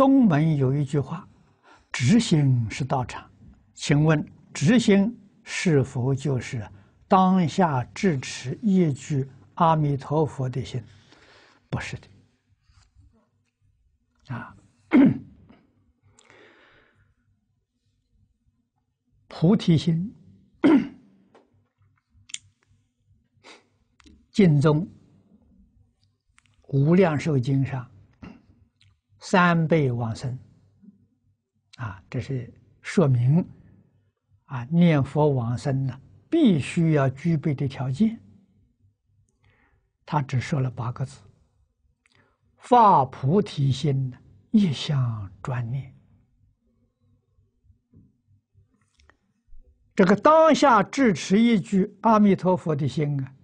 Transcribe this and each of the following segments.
宗门有一句话：“直行是道场。”请问，直行是否就是当下智持一句阿弥陀佛的心？不是的。啊，菩提心，《净宗无量寿经》上。三倍往生啊，这是说明啊念佛往生呢，必须要具备的条件。他只说了八个字：发菩提心，一向专念。这个当下支持一句阿弥陀佛的心啊，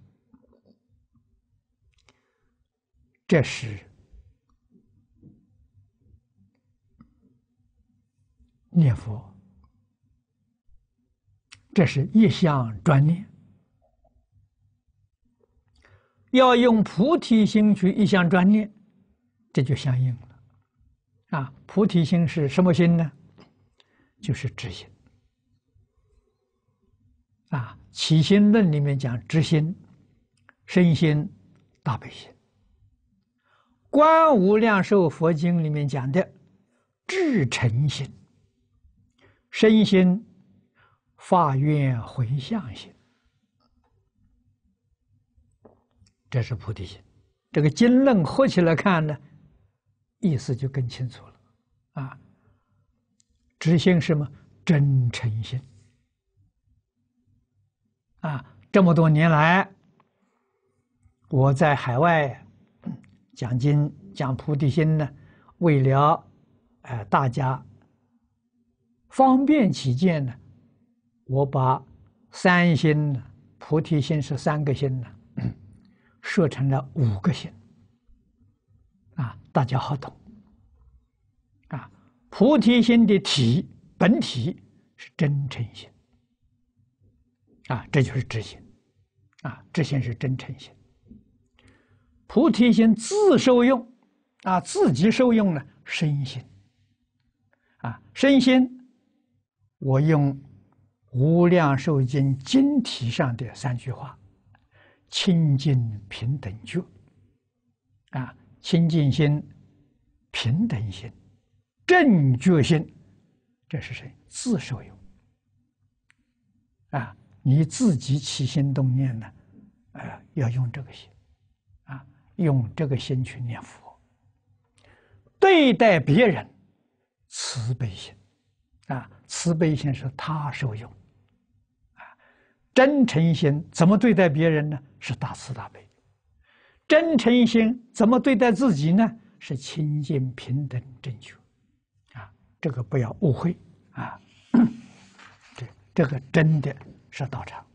这是。念佛，这是一项专念，要用菩提心去一项专念，这就相应了。啊，菩提心是什么心呢？就是知心。啊，《起心论》里面讲知心、身心、大悲心，《观无量寿佛经》里面讲的至诚心。身心法愿回向心，这是菩提心。这个经论合起来看呢，意思就更清楚了。啊，执行什么真诚心？啊，这么多年来，我在海外讲经讲菩提心呢，为了哎大家。方便起见呢，我把三心呢，菩提心是三个心呢，设成了五个心，啊，大家好懂。啊，菩提心的体本体是真诚心，啊，这就是知心，啊，知心是真诚心，菩提心自受用，啊，自己受用呢，身心，啊，身心。我用《无量寿经》经题上的三句话：清净平等觉，啊，清净心、平等心、正觉心，这是谁？自受用。啊，你自己起心动念呢，啊，要用这个心，啊，用这个心去念佛，对待别人，慈悲心。啊，慈悲心是他受用，啊，真诚心怎么对待别人呢？是大慈大悲，真诚心怎么对待自己呢？是清净平等正确，啊，这个不要误会啊，这这个真的是道场。